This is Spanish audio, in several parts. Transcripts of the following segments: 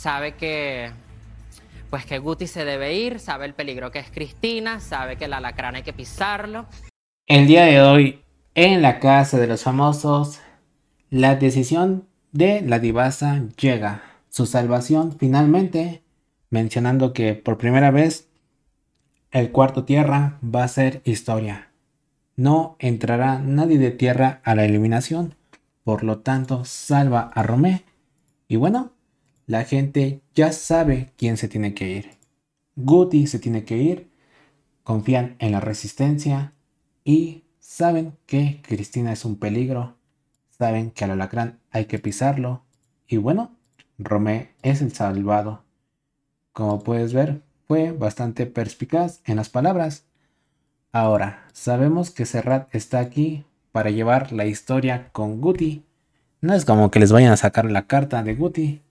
sabe que pues que Guti se debe ir, sabe el peligro que es Cristina, sabe que el alacrán hay que pisarlo. El día de hoy, en la casa de los famosos, la decisión de la divasa llega. Su salvación finalmente, mencionando que por primera vez el cuarto tierra va a ser historia. No entrará nadie de tierra a la eliminación. Por lo tanto, salva a Romé. Y bueno, la gente ya sabe quién se tiene que ir. Guti se tiene que ir, confían en la resistencia y saben que Cristina es un peligro, saben que al alacrán hay que pisarlo y bueno, Romé es el salvado. Como puedes ver, fue bastante perspicaz en las palabras. Ahora, sabemos que Serrat está aquí para llevar la historia con Guti. No es como que les vayan a sacar la carta de Guti,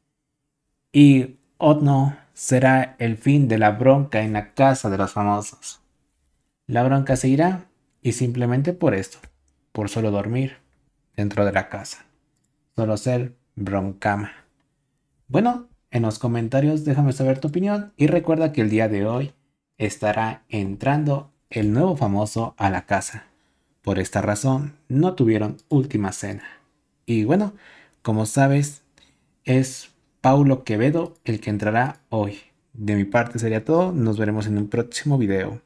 y oh no será el fin de la bronca en la casa de los famosos. La bronca se irá y simplemente por esto, por solo dormir dentro de la casa, solo ser broncama. Bueno, en los comentarios déjame saber tu opinión y recuerda que el día de hoy estará entrando el nuevo famoso a la casa. Por esta razón no tuvieron última cena. Y bueno, como sabes, es Paulo Quevedo, el que entrará hoy. De mi parte sería todo, nos veremos en un próximo video.